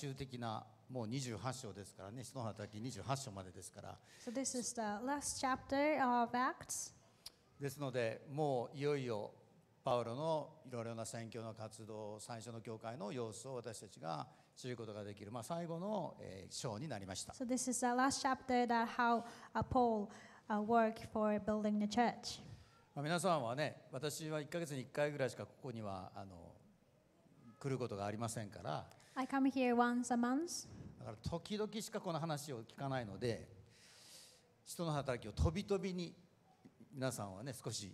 終的なもう28章ですからね、その働き28章までですから。So、this is the last chapter of Acts. ですので、もういよいよパウロのいろいろな宣教の活動、最初の教会の様子を私たちが知ることができる、まあ、最後の、えー、章になりました。So、this is the last chapter that how Paul worked for building the church. 皆さんはね、私は1か月に1回ぐらいしかここにはあの来ることがありませんから。I come here once a month. だから時々しかこの話を聞かないので、人の働きをとびとびに皆さんはね、少し、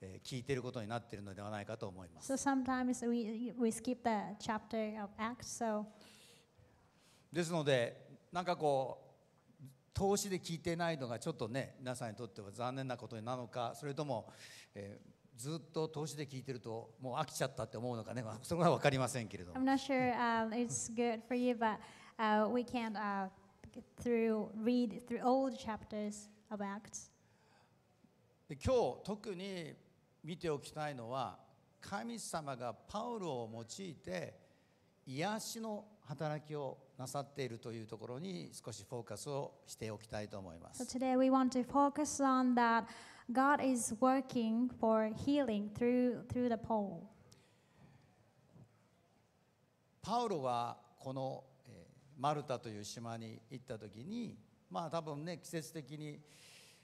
え聞いていることになっているのではないかと思います。So sometimes we, we skip the chapter of Acts, so ですので、なんかこう、投資で聞いてないのがちょっとね皆さんにとっては残念なことなのかそれとも、えー、ずっと投資で聞いてるともう飽きちゃったって思うのかね、まあ、それは分かりませんけれども。I'm not sure、uh, it's good for you, but、uh, we can、uh, through read through o l d chapters of Acts. 今日特に見ておきたいのは神様がパウロを用いて癒しの働きをなさっているというところに少しフォーカスをしておきたいと思います。So today we want to focus on that God is working for healing through, through the p o l e パウロはこのマルタという島に行った時にまあ多分ね季節的に、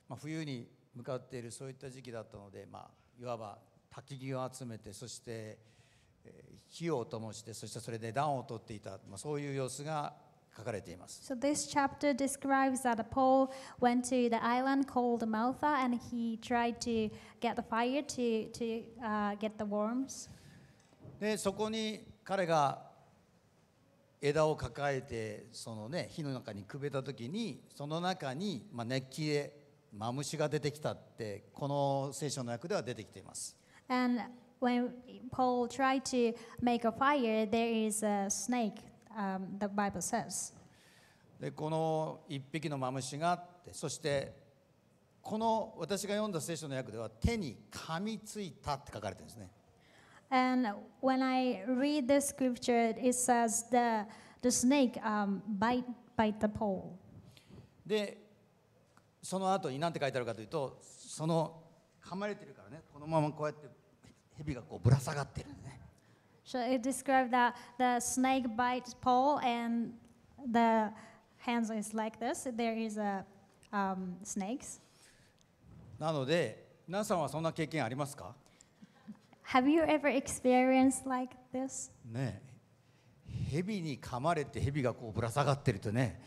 まあ、冬に向かっているそういった時期だったので、まあ、いわば焚き木を集めてそして火を灯してそしてそれで暖をとっていた、まあ、そういう様子が書かれています。So this chapter describes that Paul went to the island called Malta and he tried to get the fire to, to、uh, get the worms. でそこに彼が枝を抱えてそのね火の中にくべた時にその中に、まあ、熱気でマムシが出てきたってこの聖書の訳では出てきています。And when Paul tried to make a fire, there is a snake um, the Bible says. でこの一匹のマムシがあってそしてこの私が読んだ聖書の訳では手に噛みついたって書かれてるんですね。And when I read this scripture, it says the, the snake、um, bite, bite the pole. で、その後に何て書いてあるかというと、その噛まれてるからね、このままこうやって蛇がこうぶら下がってるんですね。So it described that the snake bites Paul and the hands is like this. There is a um, snakes. なので、皆さんはそんな経験ありますか Have you ever experienced like this? ねえ、蛇に噛まれて蛇がこうぶら下がってるとね、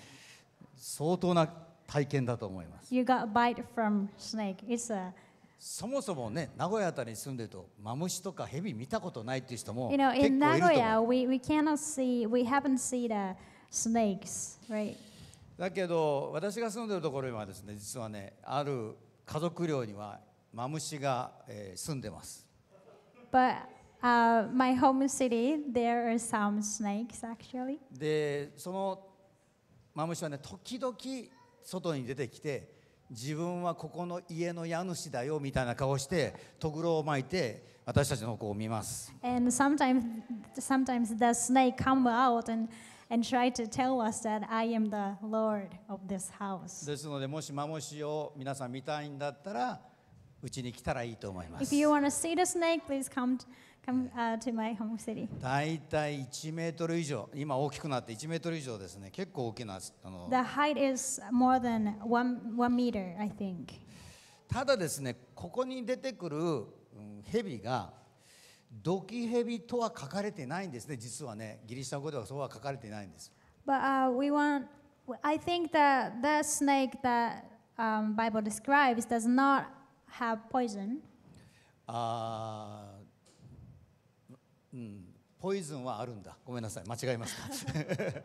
相当な体験だと思います。You got bite from snake. It's a そもそもね、名古屋あたりに住んでると、マムシとかヘビ見たことないっていう人もいると思う。You k だけど、私が住んでるところにはですね、実はね、ある家族寮にはマムシが、えー、住んでます。で、そのマムシはね、時々外に出てきて、自分はここの家の家主だよみたいな顔して、とぐろを巻いて、私たちの子を見ます。ですので、もしマモシを皆さん見たいんだったら、うちに来たらいいと思います。大体1メートル以上、今大きくなって1メートル以上ですね。結構大きなあの The height is more than one, one meter, I think. ただですね、ここに出てくるうん蛇がドキヘビとは書かれてないんですね。実はね、ギリシャ語ではそうは書かれてないんです。But uh, we want, I think that the snake that um, Bible describes does not have poison. あーうん、ポイズンはあるんだごめんなさい間違えました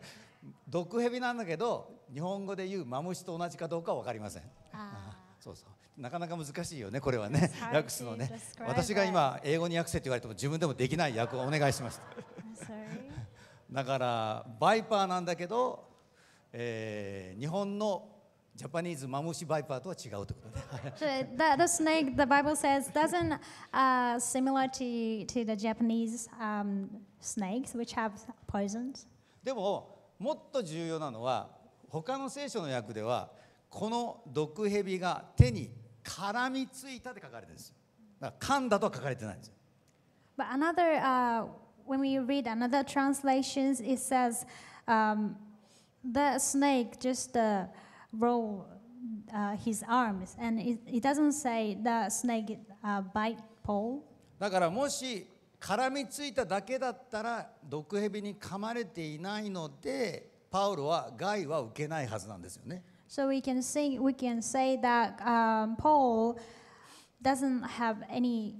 毒蛇なんだけど日本語で言うマムシと同じかどうかは分かりませんそうそうなかなか難しいよねこれはね訳すのね私が今英語に訳せって言われても自分でもできない訳をお願いしました だからバイパーなんだけど、えー、日本のジャパニーズマムシバイパーとは違うということで。the, the snake, the Bible says, doesn't、uh, similar to, to the Japanese、um, snakes, which have poisons. でも、もっと重要なのは、他の聖書の訳では、この毒蛇が手に絡みついたって書かれてるんですよ。だから噛んだとは書かれてないんですよ。But another,、uh, when we read another translations, it says,、um, the snake just、uh, roll uh, his arms, and it, it doesn't say the snake uh, bite Paul. だからもし絡みついただけだったら毒蛇に噛まれていないのでパウロは害は受けないはずなんですよね。So we can see, we can say that um, Paul doesn't have any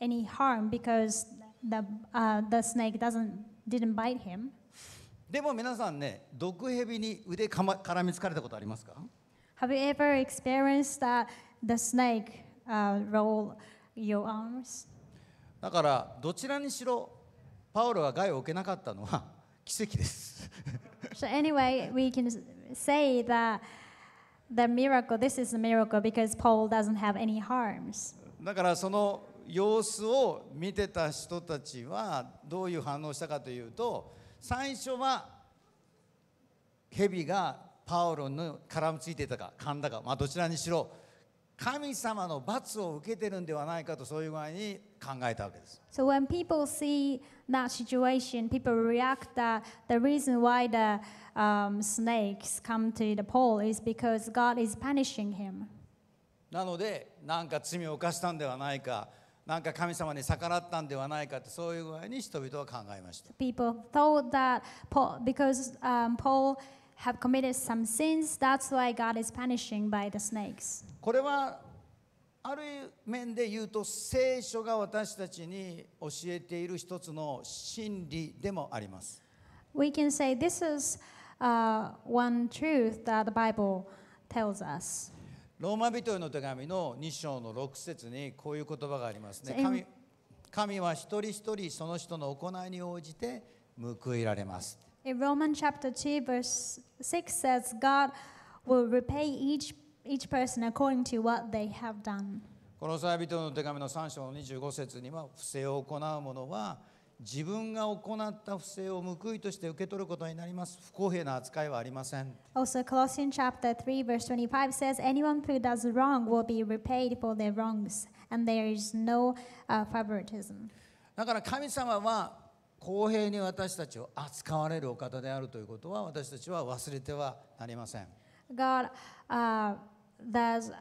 any harm because the uh, the snake doesn't didn't bite him. でも皆さんね、毒蛇に腕か、ま、絡みつかれたことありますか Have you ever experienced that the snake、uh, roll your arms? だから、どちらにしろ、パウロが害を受けなかったのは奇跡です。so anyway, we can say that the miracle, this is a miracle because Paul doesn't have any harms. だからその様子を見てた人たちはどういう反応したかというと、最初は蛇がパウロの絡みついていたか噛んだか、まあ、どちらにしろ神様の罰を受けてるんではないかとそういう具合に考えたわけです。So when people see that situation, people react that the reason why the、um, snakes come to the pole is because God is punishing him. なので、なんか罪を犯したんではないか。なんか神様に逆らったんではないかってそういう具合に人々は考えました。People thought that Paul, because、um, Paul have committed some sins, that's why God is punishing by the snakes. これはある面で言うと聖書が私たちに教えている一つの真理でもあります。We can say this is、uh, one truth that the Bible tells us. ローマ人への手紙の2章の6節にこういう言葉がありますね。神神は一人一人その人の行いに応じて報いられます。In Romans chapter 2 verse 6 says God will repay each, each person according to what they have done. この3章の25節には不正を行う者は自分が行った不正を報いとして受け取ることになります。不公平な扱いはありません。Also, Colossians chapter 3, verse 25 says, Anyone who does wrong will be repaid for their wrongs, and there is no、uh, favoritism. だから神様は公平に私たちを扱われるお方であるということは私たちは忘れてはなりません。God、uh, does,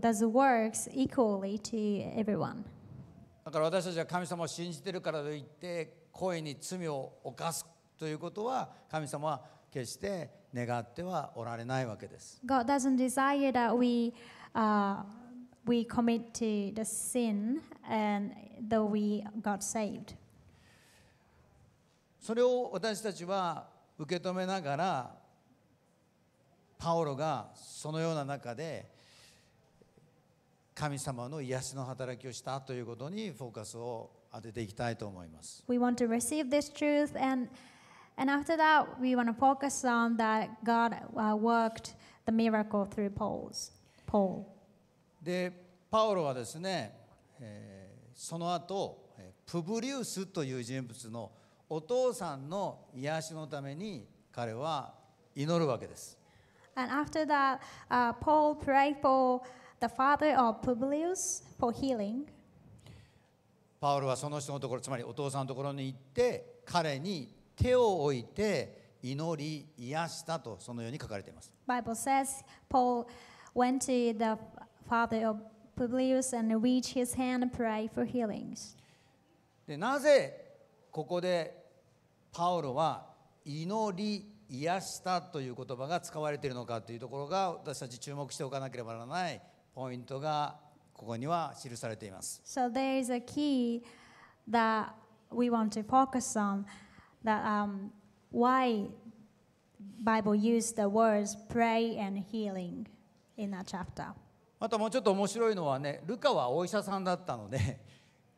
does works equally to everyone. だから私たちは神様を信じているからといって故意に罪を犯すということは神様は決して願ってはおられないわけです。God doesn't desire that we,、uh, we commit to the sin and though we got saved. それを私たちは受け止めながらパオロがそのような中で神様の癒しの働きをしたということにフォーカスを当てていきたいと思います。We want to receive this truth and And after that, we want to focus on that God worked the miracle through Paul's, Paul. で、パオロはですね、えー、その後、プブリウスという人物のお父さんの癒しのために彼は祈るわけです。And after that,、uh, Paul prayed for the father of Publius for healing. パウロはその人のところつまりお父さんのところに行って彼に手を置いて祈り癒したとそのように書かれています。Bible says Paul went to the father of Publius and reached his hand and prayed for healings. でなぜここでパウロは祈り癒したという言葉が使われているのかというところが私たち注目しておかなければならないポイントがここには記されています。So there is a key that we want to focus on that、um, why Bible used the words pray and healing in that chapter. またもうちょっと面白いのはね、ルカはお医者さんだったので、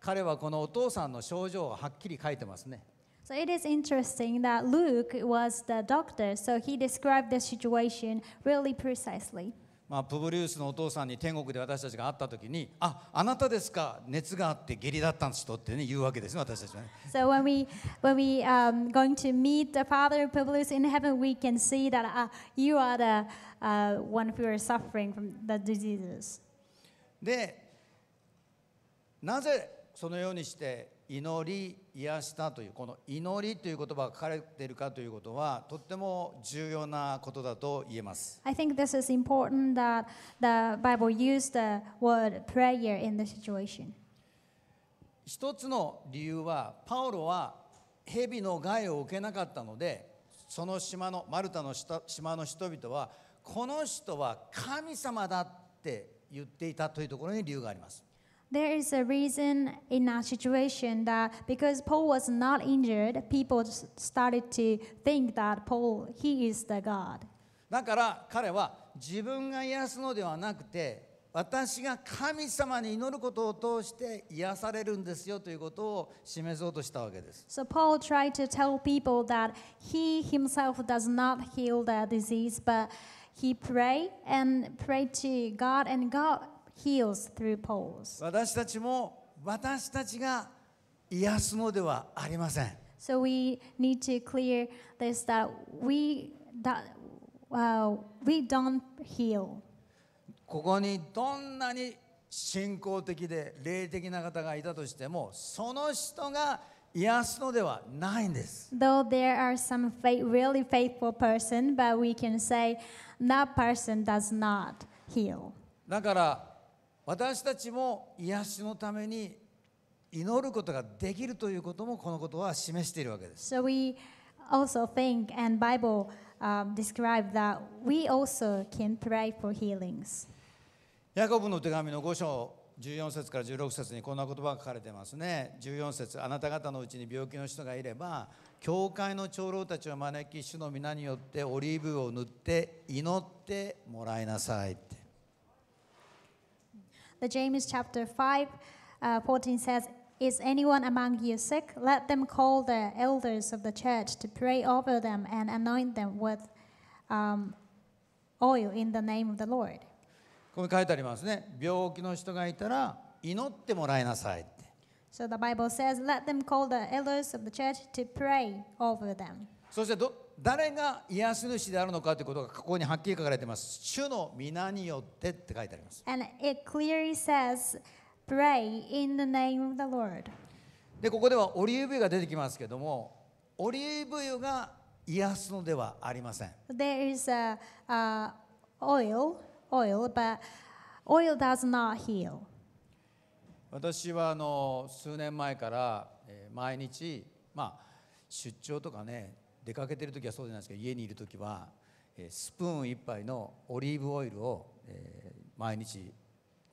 彼はこのお父さんの症状をはっきり書いてますね。So it is interesting that Luke was the doctor, so he described the situation really precisely. まあ、プブリウスのお父さんに天国で私たちが会った時に「ああなたですか熱があって下痢だったんですと」ってね言うわけですね私たちはね。So when we, when we、um, going to meet the Father Publius in heaven, we can see that、uh, you are the、uh, one who are suffering from the diseases. でなぜそのようにして祈り癒したというこの祈りという言葉が書かれているかということはとっても重要なことだと言えます。I think this is important that the Bible used the word prayer in the situation. 一つの理由はパウロは蛇の害を受けなかったのでその島のマルタの島の人々はこの人は神様だって言っていたというところに理由があります。There is a reason in our situation that because Paul was not injured, people started to think that Paul, he is the God. だから彼は自分が癒すのではなくて私が神様に祈ることを通して癒されるんですよということを示そうとしたわけです。So Paul tried to tell people that he himself does not heal the disease, but he prayed and prayed to God and God heals through poles. 私たちも私たちが癒すのではありません。So we need to clear this that we, that, uh, we don't heal. ここにどんなに信仰的で霊的な方がいたとしてもその人が癒すのではないんです。Though there are some faith, really faithful person, but we can say that person does not heal. だから私たちも癒しのために祈ることができるということもこのことは示しているわけです。So we also think and Bible、describe that we also can pray for healings. ヤコブの手紙の5章14節から16節にこんな言葉が書かれてますね。14節あなた方のうちに病気の人がいれば、教会の長老たちを招き、主の皆によってオリーブを塗って祈ってもらいなさい。The James chapter 5, uh, 14 says, Is anyone among you sick? Let them call the elders of the church to pray over them and anoint them with um, oil in the name of the Lord. ここに書いてありますね。病気の人がいたら祈ってもらいなさい。So the Bible says, let them call the elders of the church to pray over them. そして誰が癒し主であるのかということがここにはっきり書かれています。主の皆によってって書いてあります。And it clearly says, Pray in the name of the Lord. で、ここではオリーブ油が出てきますけども、オリーブ油が癒すのではありません。There is a, a oil, oil, but oil does not heal. 私はあの数年前から毎日、まあ、出張とかね出かけてる時はそうじゃないですけど家にいる時はスプーン1杯のオリーブオイルを毎日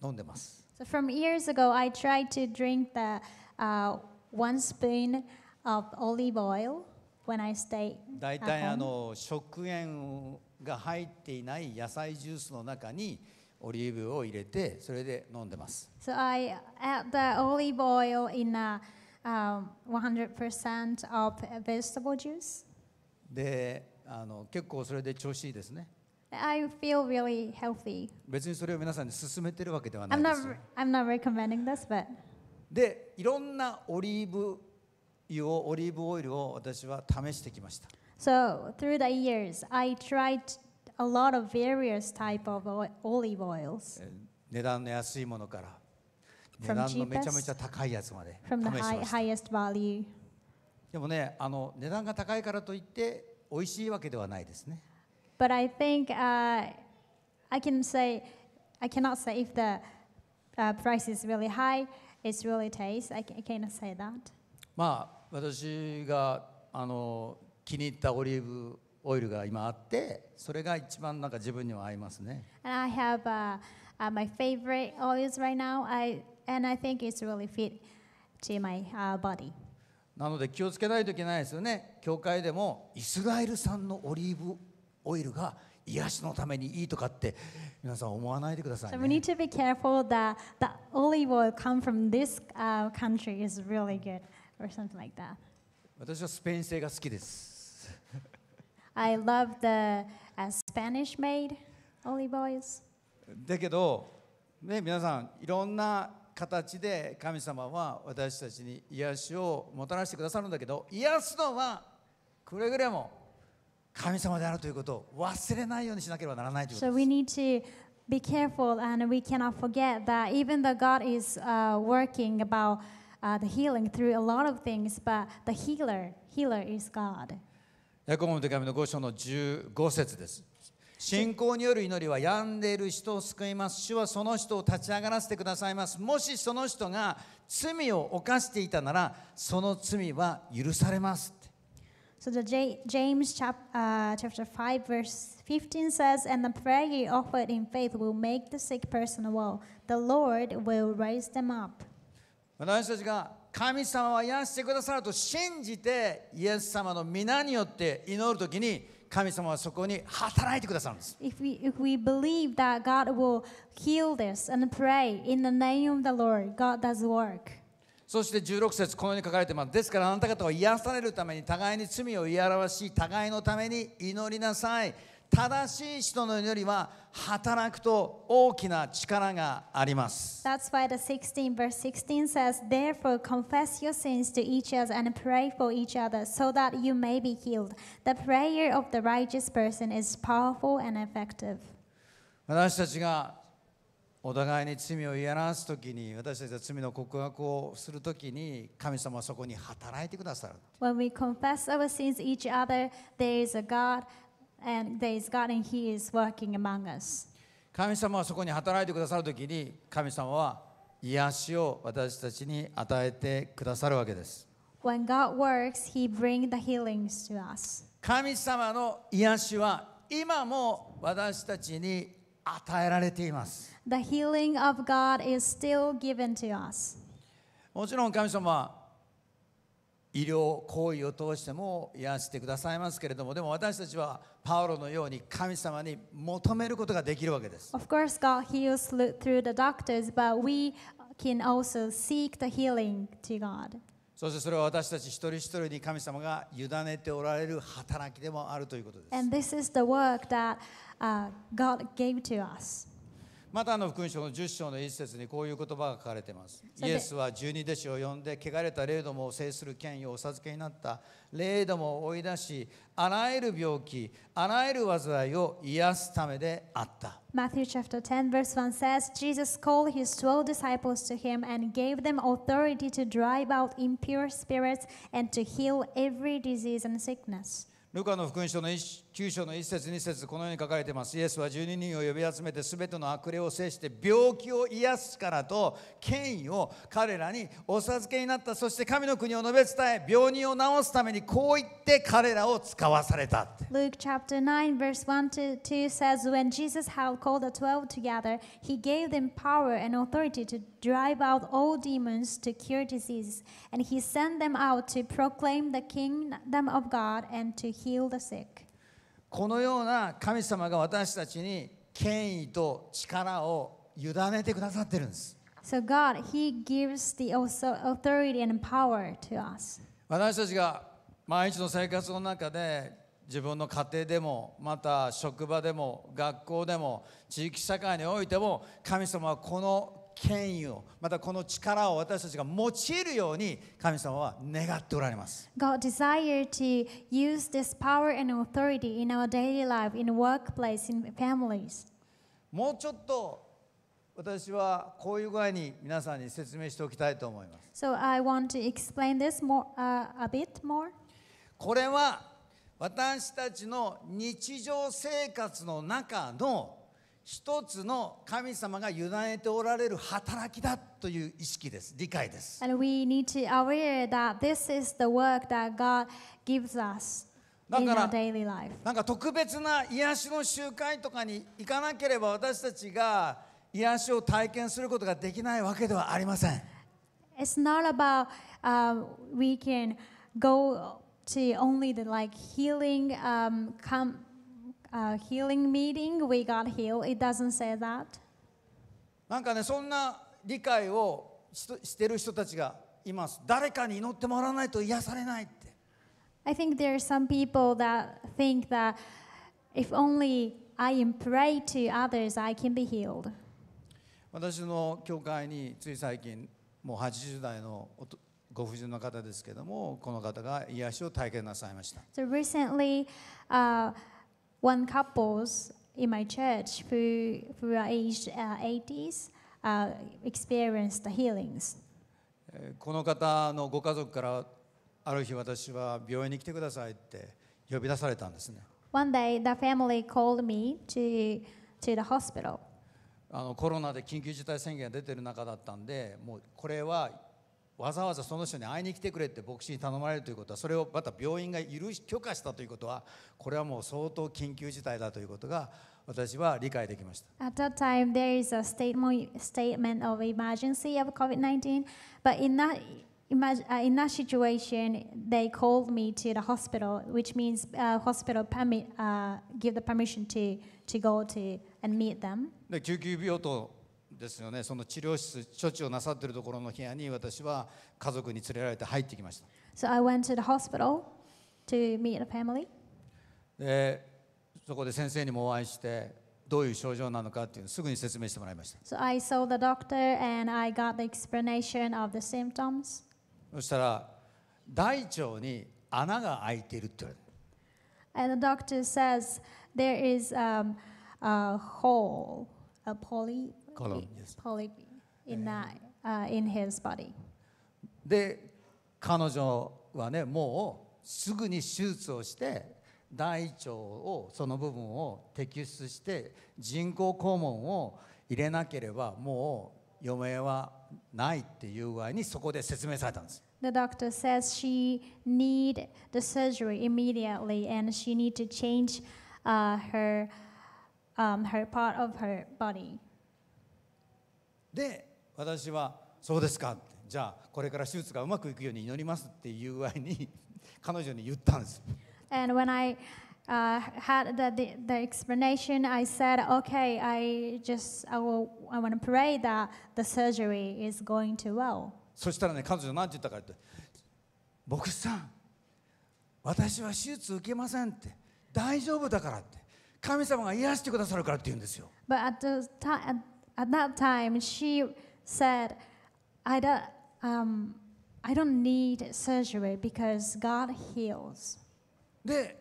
飲んでます。So from years ago, I tried to drink the、uh, one spoon of olive oil when I stay. 大体あの食塩が入っていない野菜ジュースの中にオリーブを入れてそれで飲んでます。So I add the olive oil in a、um, 100% of vegetable juice. であの結構それで調子いいですね。I feel really healthy. 別にそれを皆さんに勧めてるわけでは I'm ないです not, よ。I'm not recommending this, but で、いろんなオリーブ油を、オリーブオイルを私は試してきました。so through the years, I tried a lot of various type of o- olive oils えー値段の安いものから、値 From 段のめちゃめちゃ高いやつまで試 from the し high, ました。highest value. でもね、あの値段が高いからといって美味しいわけではないですね。But I think、uh, I can say I cannot say if the、uh, price is really high, it's really taste. I, I cannot say that. まあ私があの気に入ったオリーブオイルが今あって、それが一番なんか自分には合いますね。And I have、uh, uh, my favorite oils right now. I and I think it's really fit to my、uh, body. なので気をつけないといけないですよね教会でもイスラエル産のオリーブオイルが癒しのためにいいとかって皆さん思わないでください、ね。So we need to be careful that the olive oil come from this、uh, country is really good or something like that. 私はスペイン製が好きです。I love the、uh, Spanish made olive oils. だけど、ね、皆さんいろんな形で神様は私たちに癒しをもたらしてくださるんだけど癒すのはくれぐれも神様であるということを忘れないようにしなければならないということです。be careful and we cannot forget that even though God is uh, working about uh, the healing through a lot of things, but the healer, healer is God. ヤコブの手章の15節です。信仰による祈りは病んでいる人を救います。主はその人を立ち上がらせてくださいます。もしその人が罪を犯していたなら、その罪は許されます。So the J James chap, uh, chapter 5 verse 15 says, And the prayer ye offered in faith will make the sick person well. The Lord will raise them up. 私たちが神様は癒してくださると信じてイエス様の皆によって祈るときに神様はそこに働いてくださるんです。If we, if we believe that God will heal this and pray in the name of the Lord, God does work. そして16節このように書かれてます。ですからあなた方は癒されるために互いに罪を言い表し、互いのために祈りなさい。正しい人の祈りは働くと大きな力があります。That's why the 16 verse 16 says, Therefore confess your sins to each other and pray for each other so that you may be healed. The prayer of the righteous person is powerful and effective. 私たちがお互いに罪を言い表すときに私たちは罪の告白をするときに神様はそこに働いてくださる。When we confess our sins each other, there is a God 神様はそこに働いてくださる時に神様は癒しを私たちに与えてくださるわけです。Works, h しは今も私たちに与えられています。もちろん神様は医療行為を通しても癒してくださいますけれども、でも私たちはパウロのように神様に求めることができるわけです。Of course, God heals through the doctors, but we can also seek the healing to God. そしてそれは私たち一人一人に神様が委ねておられる働きでもあるということです。And this is the work that、uh, God gave to us. マタの福音書の10章の一節にこういう言葉が書かれていますイエスは十二弟子を呼んで汚れた霊どもを制する権威をお授けになった霊どもを追い出しあらゆる病気あらゆる災いを癒すためであった Matthew chapter 10 verse 1 says Jesus called his twelve disciples to him and gave them authority to drive out impure spirits and to heal every disease and sickness ルカの福音書の1 9章の1節2節このように書かれていますイエスは12人を呼び集めて全ての悪霊を制して病気を癒すからと権威を彼らにお授けになったそして神の国を述べ伝え病人を治すためにこう言って彼らを使わされた Luke chapter 9 verse 1 to 2 says when Jesus had called the twelve together he gave them power and authority to drive out all demons to cure diseases and he sent them out to proclaim the kingdom of God and to heal the sick このような神様が私たちに権威と力を委ねてくださってるんです。So God, He gives the authority and power to us. 私たちが毎日の生活の中で自分の家庭でもまた職場でも学校でも地域社会においても神様はこの権威をまたこの力を私たちが用いるように神様は願っておられます。God desire to use this power and authority in our daily life, in workplace, in families. もうちょっと私はこういう具合に皆さんに説明しておきたいと思います。So I want to explain this more,、uh, a bit more. これは私たちの日常生活の中の一つの神様が委ねておられる働きだという意識です、理解です。And we need to aware that this is the work that God gives us. だからなんか特別な癒しの集会とかに行かなければ私たちが癒しを体験することができないわけではありません。It's not about、uh, we can go to only the like healing、um, come uh, healing meeting, we got healed. It doesn't say that. なんかね、そんな理解をししてる人たちがいます。誰かに祈ってもらわないと癒されないって。I think there are some people that think that if only I am pray to others, I can be healed. 私の教会につい最近、もう80代のご婦人の方ですけども、この方が癒しを体験なさいました。So recently,、uh, one couples in my church who, who are aged uh, 80s uh, experienced healings. この方のご家族からある日私は病院に来てくださいって呼び出されたんですね。One day the family called me to, to the hospital. あのコロナで緊急事態宣言が出てる中だったんで、もうこれはわざわざその人に会いに来てくれって牧師に頼まれるということはそれをまた病院が許し許可したということはこれはもう相当緊急事態だということが私は理解できました。At that time, there is a statement, statement of emergency of COVID-19, but in that in that situation, they called me to the hospital, which means uh, hospital permit, uh, give the permission to, to go to and meet them. で救急病棟ですよねその治療室処置をなさっているところの部屋に私は家族に連れられて入ってきました。So I went to the hospital to meet a family. でそこで先生にもお会いしてどういう症状なのかっていうのすぐに説明してもらいました。So I saw the doctor and I got the explanation of the symptoms. そしたら大腸に穴が開いているって言われた。And the doctor says there is um, a hole. a poly, column, yes. polyp in, that, uh, in his body. で彼女はねもうすぐに手術をして大腸をその部分を摘出して人工肛門を入れなければもう余命はないっていう具合にそこで説明されたんです。The doctor says she need the surgery immediately and she need to change、uh, her um, her part of her body. で私はそうですかじゃあこれから手術がうまくいくように祈りますっていう具合に彼女に言ったんです。And when I Uh, had the, the, the explanation, I said, okay, I just I, will, I want to pray that the surgery is going to well. そしたらね、彼女何て言ったかって、牧師さん、私は手術受けませんって、大丈夫だからって。神様が癒してくださるからって言うんですよ。But at, the time, at that time, she said, I don't,、um, I don't need surgery because God heals. で、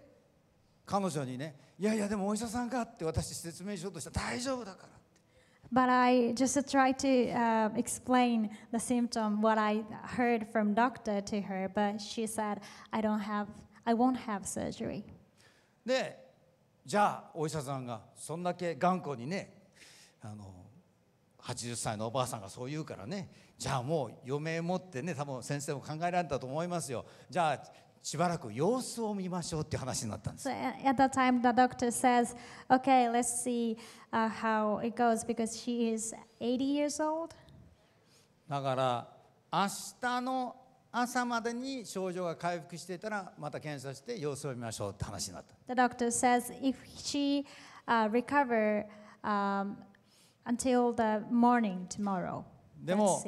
彼女にね、いやいや、でもお医者さんがって私説明しようとしたら大丈夫だから。But I just tried to uh, explain the symptom, what I heard from doctor to her, but she said, I don't have, I won't have surgery. じゃあお医者さんがそんだけ頑固にねあの80歳のおばあさんがそう言うからねじゃあもう余命持ってね多分先生も考えられたと思いますよじゃあしばらく様子を見ましょうっていう話になったんです。So at t h time, the doctor says, "Okay, let's see、uh, how it goes because she is 80 years old." だから明日の朝までに症状が回復していたらまた検査して様子を見ましょうって話になった。The doctor says if she、uh, recover、um, until the morning tomorrow, でも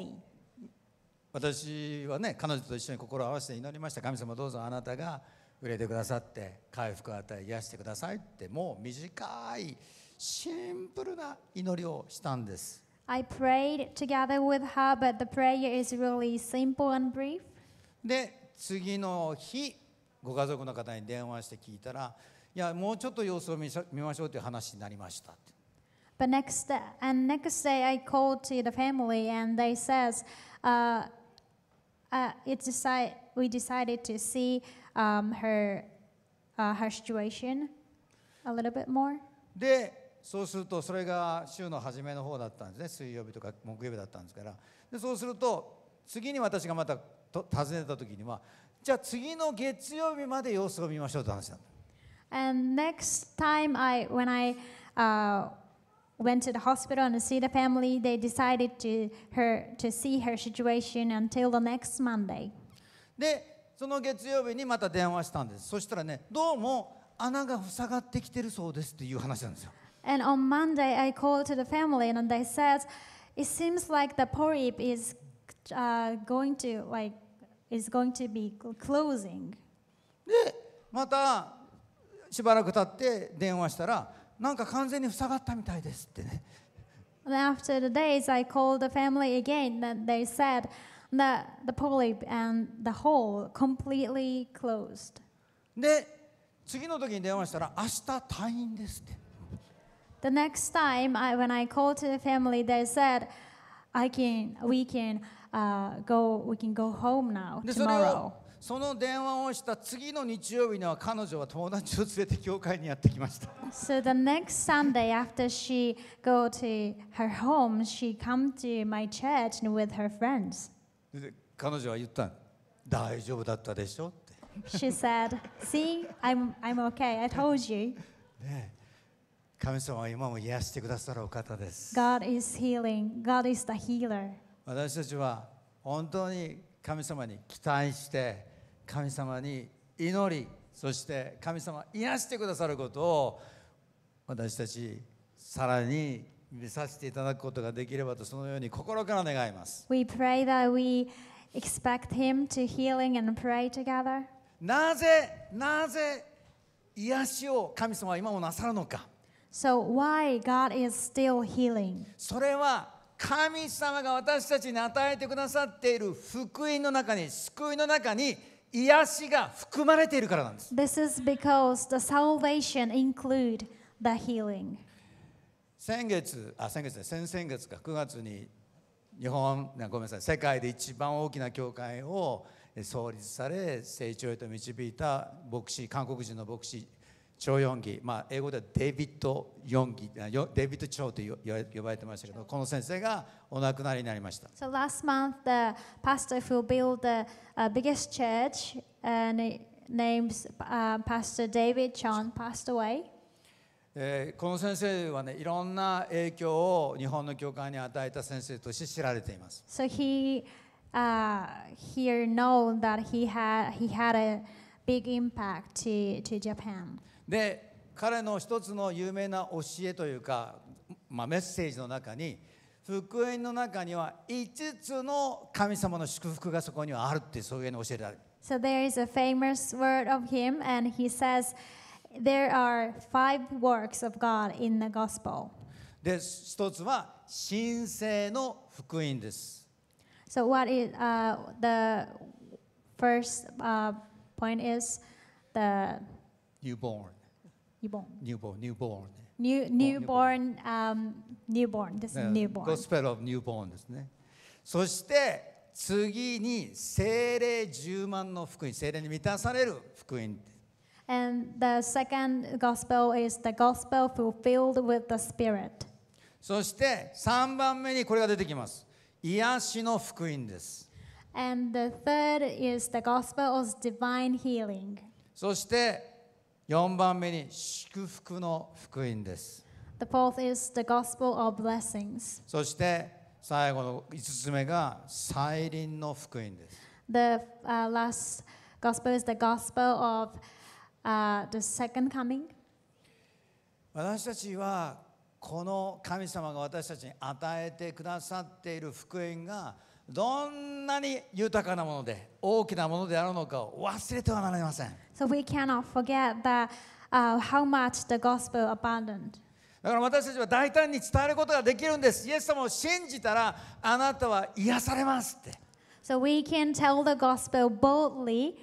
私はね彼女と一緒に心を合わせて祈りました神様どうぞあなたが触れてくださって回復を与え癒してくださいってもう短いシンプルな祈りをしたんです。I prayed together with her, but the prayer is really simple and brief. で次の日ご家族の方に電話して聞いたらいやもうちょっと様子を見ましょうという話になりましたって。But next and next day I called to the family and they says, uh, uh, it decide, we decided to see um, her, uh, her situation a little bit more. でそうするとそれが週の初めの方だったんですね水曜日とか木曜日だったんですからでそうすると次に私がまたと訪ねた時にはじゃあ次の月曜日まで様子を見ましょうと話した And next time I, when I、uh, went to the hospital and see the family, they decided to, her, to see her situation until the next Monday. で、その月曜日にまた電話したんです。そしたらね、どうも穴が塞がってきてるそうですっていう話なんですよ。And on Monday, I called to the family and they said, It seems like the polyp is、uh, going to like is going to be closing. で、またしばらく経って電話したら、なんか完全に塞がったみたいですってね。And after the days, I called the family again, t h a they said that the polyp and the hole completely closed. で、次の時に電話したら、明日退院ですって。The next time I, when I called to the family, they said, I can, we can. uh, go, we can go home now, でそれ tomorrow. をその電話をした次の日曜日には彼女は友達を連れて教会にやってきました So the next Sunday after she go to her home, she come to my church with her friends. で彼女は言ったの大丈夫だったでしょって She said, "See, I'm I'm okay. I told you, 神様は今も癒してくださるお方です God is healing. God is the healer." 私たちは本当に神様に期待して神様に祈りそして神様癒してくださることを私たちさらに見させていただくことができればとそのように心から願います。We pray that we expect him to healing and pray together. なぜなぜ癒しを神様は今もなさるのか。So why God is still healing? それは神様が私たちに与えてくださっている福音の中に救いの中に癒しが含まれているからなんです。This is because the salvation include the healing. 先月、あ、先月で先々月か9月に日本、ごめんなさい、世界で一番大きな教会を創立され、成長へと導いた牧師、韓国人の牧師。チョ・ヨンギ、まあ、英語ではデビッド・ヨンギデビッド・チョウと呼ばれてましたけどこの先生がお亡くなりになりました。So last month the pastor who built the、biggest church and names、uh, Pastor David Chon passed away. えー、この先生はねいろんな影響を日本の教会に与えた先生として知られています。So he、uh, here k n o w that he had he had a big impact to to Japan. で彼の一つの有名な教えというか、まあ、メッセージの中に福音の中には5つの神様の祝福がそこにはあるってそういうふうに教えられる。So there is a famous word of him and he says there are five works of God in the gospel. で一つは神聖の福音です。So what is、uh, the first、uh, point is the newborn newborn newborn newborn new newborn um newborn です newborn ゴスペル of newborn ですねそして次に精霊十万の福音精霊に満たされる福音 And the second gospel is the gospel fulfilled with the Spirit. そして3番目にこれが出てきます。癒しの福音です。And the third is the gospel of divine healing. そして4番目に祝福の福音です。The fourth is the gospel of blessings. そして最後の5つ目が再臨の福音です。The、uh, last gospel is the gospel of、uh, the second coming. 私たちはこの神様が私たちに与えてくださっている福音がどんなに豊かなもので大きなものであるのかを忘れてはなりません。So we cannot forget that, uh, how much the gospel abandoned. だから私たちは大胆に伝えることができるんです。イエス様を信じたらあなたは癒されますって。So we can tell the gospel boldly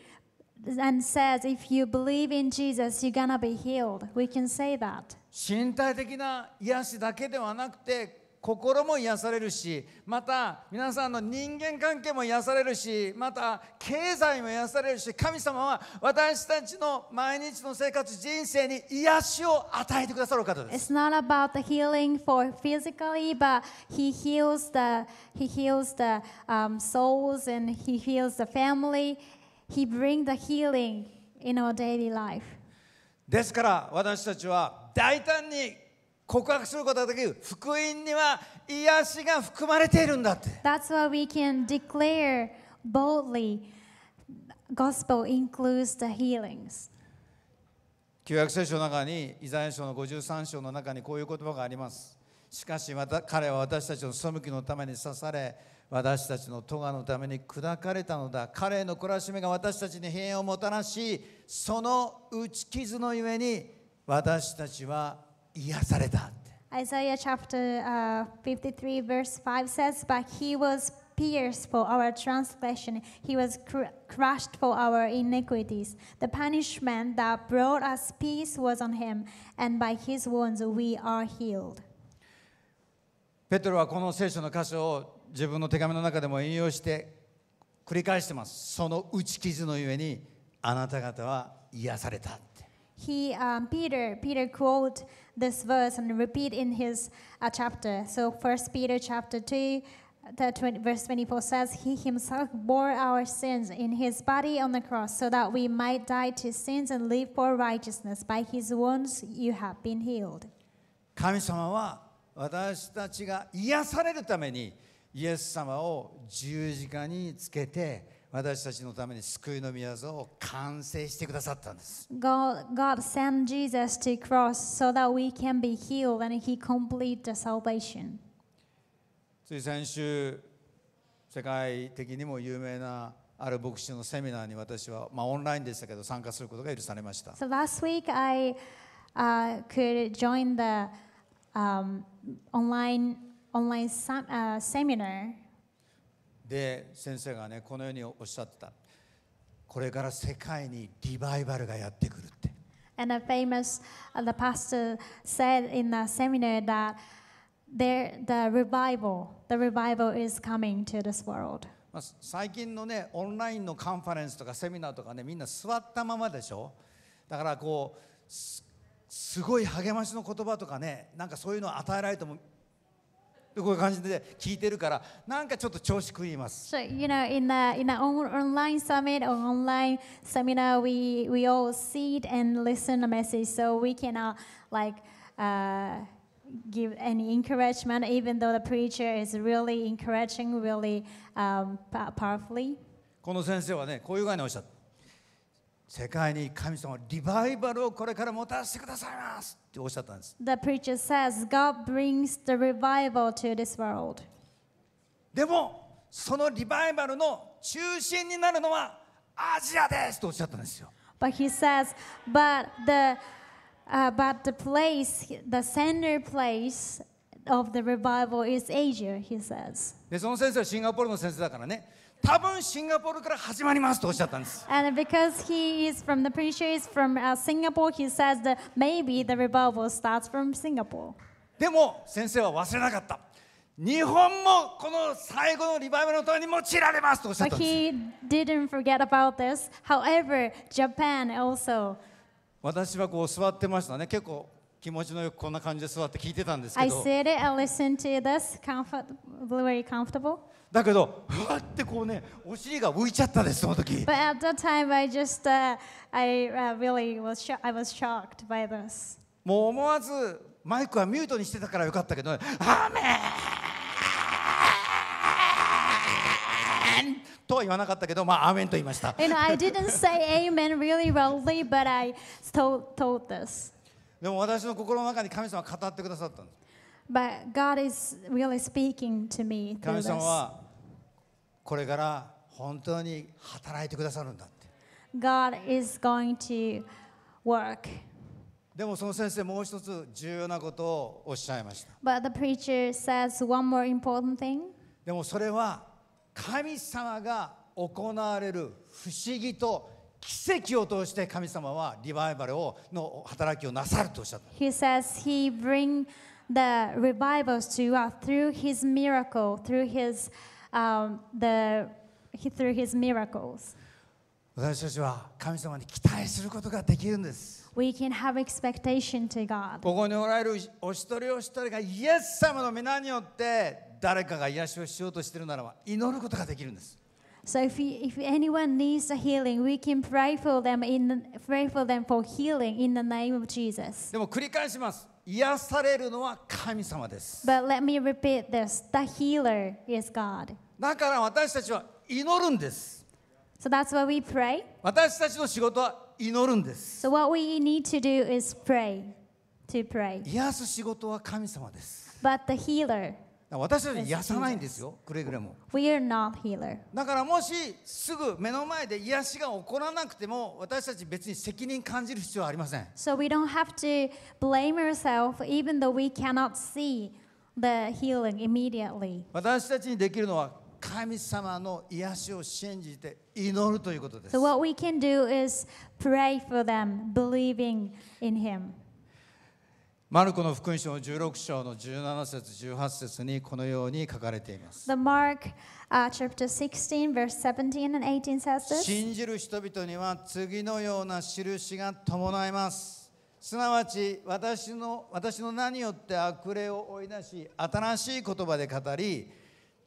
and says if you believe in Jesus you're gonna be healed. We can say that. 身体的な癒しだけではなくて心も癒されるしまた皆さんの人間関係も癒されるしまた経済も癒されるし神様は私たちの毎日の生活人生に癒しを与えてくださる方です。It's not about the healing for physically, but He heals the, he heals the、um, souls and He heals the family. He brings the healing in our daily life. ですから私たちは大胆に告白することができる福音には癒しが含まれているんだって。That's why we can declare boldly gospel includes the healings. 旧約聖書の中に、イザヤ書の53章の中にこういう言葉があります。しかし彼は私たちの背きのために刺され、私たちの咎のために砕かれたのだ。彼の懲らしみが私たちに平安をもたらし、その打ち傷のゆえに私たちは癒されたアて。Isaiah chapter、uh, 3 verse 5 says, But he was pierced for our transgression, he was cr crushed for our iniquities. The punishment that brought us peace was on him, and by his wounds we are healed. ペトロはこの聖書の箇所を自分の手紙の中でも引用して繰り返してます。その打ち傷のゆえにあなた方は癒されたって。he um, Peter Peter quote this verse and repeat in his uh, chapter. So First Peter chapter two, the 20, verse twenty four says, "He himself bore our sins in his body on the cross, so that we might die to sins and live for righteousness. By his wounds you have been healed." 神様は私たちが癒されるためにイエス様を十字架につけて私たちのために救いの宮を完成してくださったんです。God, God sent Jesus to cross so that we can be healed and He complete the salvation. つい先週、世界的にも有名なある牧師のセミナーに私は、まあ、オンラインでしたけど参加することが許されました。So last week I、uh, could join the、um, online, online sem、uh, seminar. で先生がねこのようにおっしゃってたこれから世界にリバイバルがやってくるって。And a famous the pastor said in the seminar that there the revival the revival is coming to this world. 最近のねオンラインのカンファレンスとかセミナーとかねみんな座ったままでしょ。だからこうすごい励ましの言葉とかねなんかそういうのを与えられてもこういう感じで聞いてるからなんかちょっと調子くいます。So, you know, in the, in the online summit or online seminar, we, we all see and listen a message so we cannot like、uh, give any encouragement even though the preacher is really encouraging, really、um, powerfully. この先生はね、こういう具合におっしゃった。世界に神様リバイバルをこれからもたらしてくださいますっておっしゃったんです。The preacher says God brings the revival to this world. でもそのリバイバルの中心になるのはアジアですとおっしゃったんですよ。But he says, but the,、uh, but the place, the center place of the revival is Asia, he says. で、その先生はシンガポールの先生だからね。多分シンガポールから始まりますとおっしゃったんです。And because he is from the preacher is from、uh, Singapore, he says that maybe the revival starts from Singapore. でも先生は忘れなかった。日本もこの最後のリバイバルのために用いられますとおっしゃったんです。But he didn't forget about this. However, Japan also. 私はこう座ってましたね。結構気持ちのよくこんな感じで座って聞いてたんですけど。I sit it and listen to this comfort, very comfortable. だけど、ふわってこうね、お尻が浮いちゃったです、その時。b もう思わずマイクはミュートにしてたからよかったけど、アーメンとは言わなかったけど、まあ、アーメンと言いました。でも私の心の中に神様語ってくださったんです。But God is really speaking to me 神 through 様 this. はこれから本当に働いてくださるんだって God is going to work. でもその先生もう一つ重要なことをおっしゃいました But the preacher says one more important thing. でもそれは神様が行われる不思議と奇跡を通して神様はリバイバルをの働きをなさるとおっしゃった He says he bring the revivals to us uh, through his miracle, through his, um, the, through his miracles. 私たちは神様に期待することができるんです。We can have expectation to God. ここにおられるお一人お一人がイエス様の皆によって誰かが癒しをしようとしているならば祈ることができるんです。So if, we, if anyone needs a healing, we can pray for them, in, pray for, them for healing in the name of Jesus. でも繰り返します。癒されるのは神様です。But let me repeat this: the healer is God. だから私たちは祈るんです。So that's why we pray. 私たちの仕事は祈るんです。So what we need to do is pray. To pray. 癒す仕事は神様です。But the healer 私たち癒さないんですよ、くれぐれも。We are not healer. だからもしすぐ目の前で癒しが起こらなくても、私たち別に責任感じる必要はありません。So we don't have to blame ourselves even though we cannot see the healing immediately. 私たちにできるのは神様の癒しを信じて祈るということです。So what we can do is pray for them, believing in Him. マルコの福音書の16章の17節18節にこのように書かれています。The Mark、uh, chapter 16 verse 17 and 18 says this. 信じる人々には次のような印が伴います。すなわち私の私の名によって悪霊を追い出し新しい言葉で語り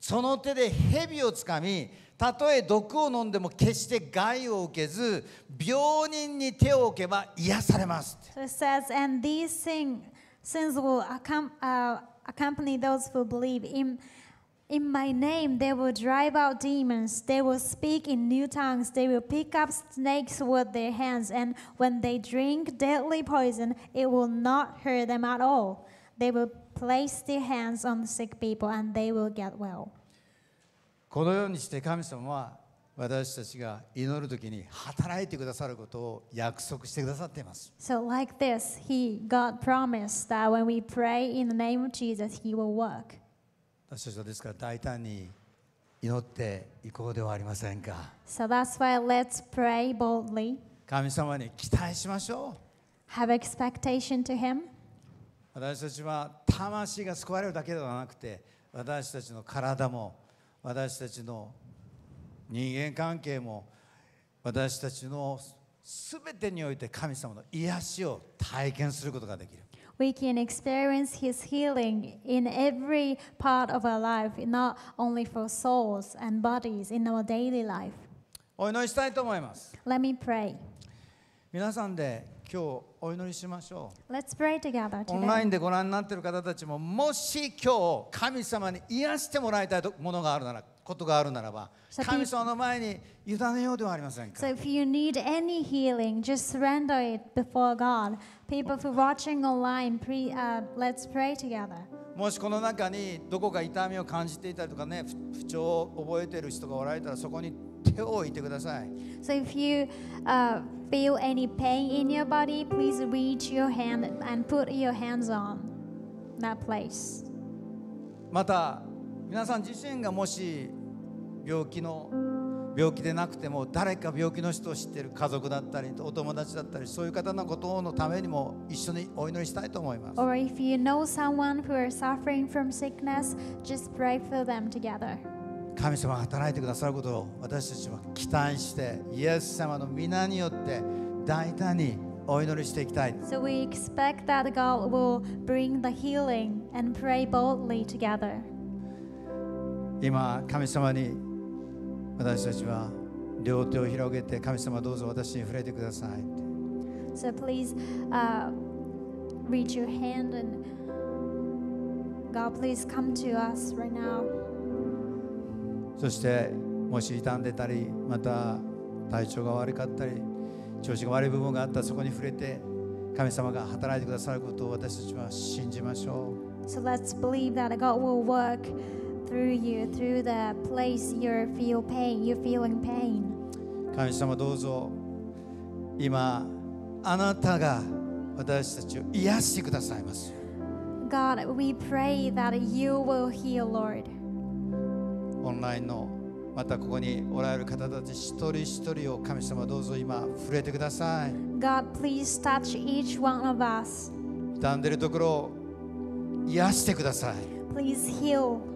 その手で蛇をつかみたとえ毒を飲んでも決して害を受けず病人に手を置けば癒されます。So it says, and these things sins will accom- uh, accompany those who believe. In, in my name, they will drive out demons. They will speak in new tongues. They will pick up snakes with their hands. And when they drink deadly poison, it will not hurt them at all. They will place their hands on the sick people and they will get well. このようにして神様は私たちが祈るときに働いてくださることを約束してくださっています。So like this, he, God promised that when we pray in the name of Jesus, he will work. 私たちはですから大胆に祈っていこうではありませんか。So that's why let's pray boldly. 神様に期待しましょう。Have expectation to him. 私たちは魂が救われるだけではなくて、私たちの体も、私たちの人間関係も私たちの全てにおいて神様の癒しを体験することができる。We can experience His healing in every part of our life, not only for souls and bodies, in our daily life. お祈りしたいと思います。Let me pray. 皆さんで今日お祈りしましょう。Let's pray together today. オンラインでご覧になっている方たちも、もし今日神様に癒してもらいたいものがあるなら、ことがあるならば、神様の前に委ねようではありませんか。So if you need any healing, just surrender it before God. People who are watching online, pre,、uh, let's pray together. もしこの中にどこか痛みを感じていたりとかね、不調を覚えている人がおられたら、そこに手を置いてください。So if you、uh, feel any pain in your body, please reach your hand and put your hands on that place. また、皆さん自身がもし病気の病気でなくても誰か病気の人を知っている家族だったりお友達だったりそういう方のことをのためにも一緒にお祈りしたいと思います。神様が働いてくださることを私たちは期待して、イエス様の皆によって大胆にお祈りしていきたい。So we expect that God will bring the healing and pray boldly together. 今神様に私たちは両手を広げて神様どうぞ私に触れてください So please、uh, reach your hand and God please come to us right now そしてもし傷んでたりまた体調が悪かったり調子が悪い部分があったらそこに触れて神様が働いてくださることを私たちは信じましょう So let's believe that God will work through you, through the place you feel pain, you're feeling pain. 神様どうぞ今あなたが私たちを癒してくださいます。God, we pray that you will heal, Lord. オンラインのまたここにおられる方たち一人一人を神様どうぞ今触れてください。God, please touch each one of us. 傷んでいるところを癒してください。Please heal.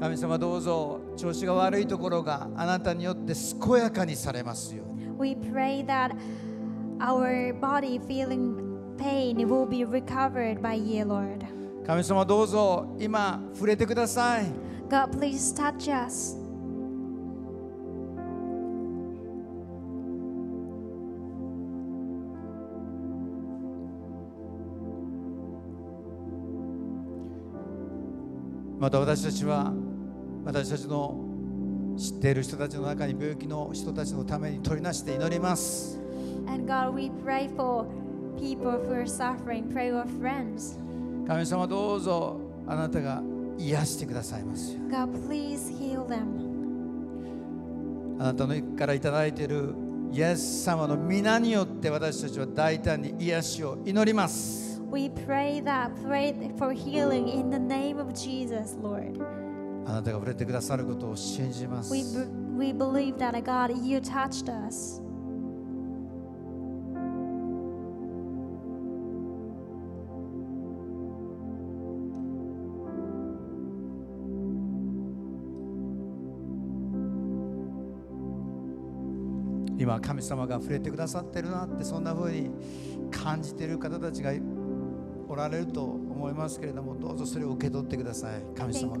神様どうぞ調子が悪いところがあなたによって健やかにされますように We pray that our body feeling pain will be recovered by you, Lord. 神様どうぞ今触れてください God, please touch us. また私たちは私たちの知っている人たちの中に病気の人たちのために取りなして祈ります。神様どうぞあなたが癒してくださいますあなたのからいただいているイエス様の皆によって私たちは大胆に癒しを祈ります。We pray that, pray for healing in the name of Jesus, Lord. あなたが触れてくださることを信じます。We, we believe that God, you touched us. 今神様が触れてくださってるなってそんな風に感じてる方たちがおられると思いますけれども、どうぞそれ受け取ってください、神様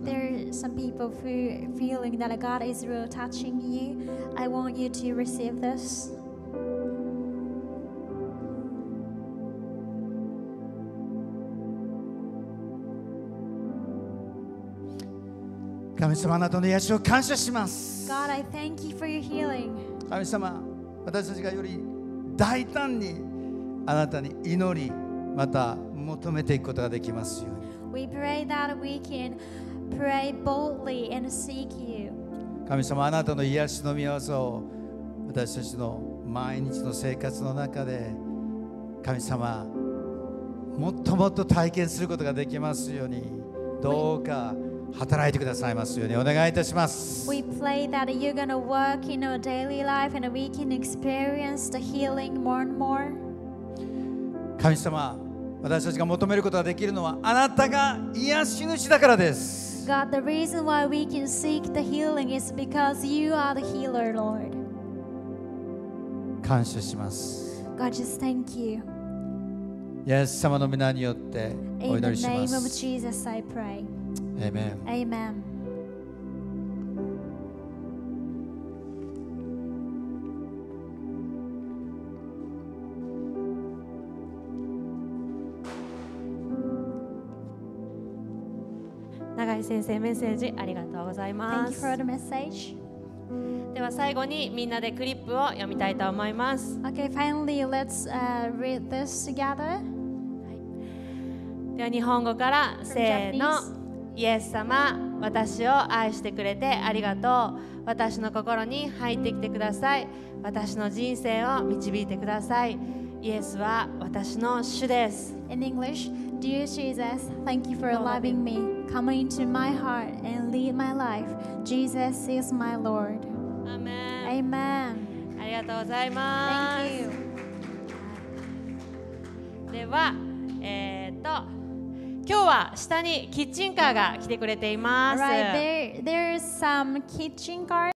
あなたの癒しを感謝します神様私たちがより大胆にあなたに祈りまた求めていくことができますように。神様、あなたの癒しの御業を私たちの毎日の生活の中で神様、もっともっと体験することができますようにどうか働いてくださいますようにお願いいたします。We pray that you're going to work in our daily life and we can experience the healing more and more. 神様私たちが求めることができるのはあなたが癒し主だからです God, the reason why we can seek the healing is because you are the healer, Lord. 感謝します God, just thank you. イエス様の皆によってお祈りします。In the name of Jesus, I pray. Amen. Amen. 先生メッセージありがとうございます。では最後にみんなでクリップを読みたいと思います。Okay, finally, let's、uh, read this together. では日本語からせーの、イエス様、私を愛してくれてありがとう。私の心に入ってきてください。私の人生を導いてください。イエスは私の主です。In English, Dear Jesus, thank you for loving me. Come into my heart and lead my life. Jesus is my Lord. Amen. Amen. ありがとうございます。Thank you. では、えー、っと、今日は下にキッチンカーが来てくれています。Right, there, there's some kitchen car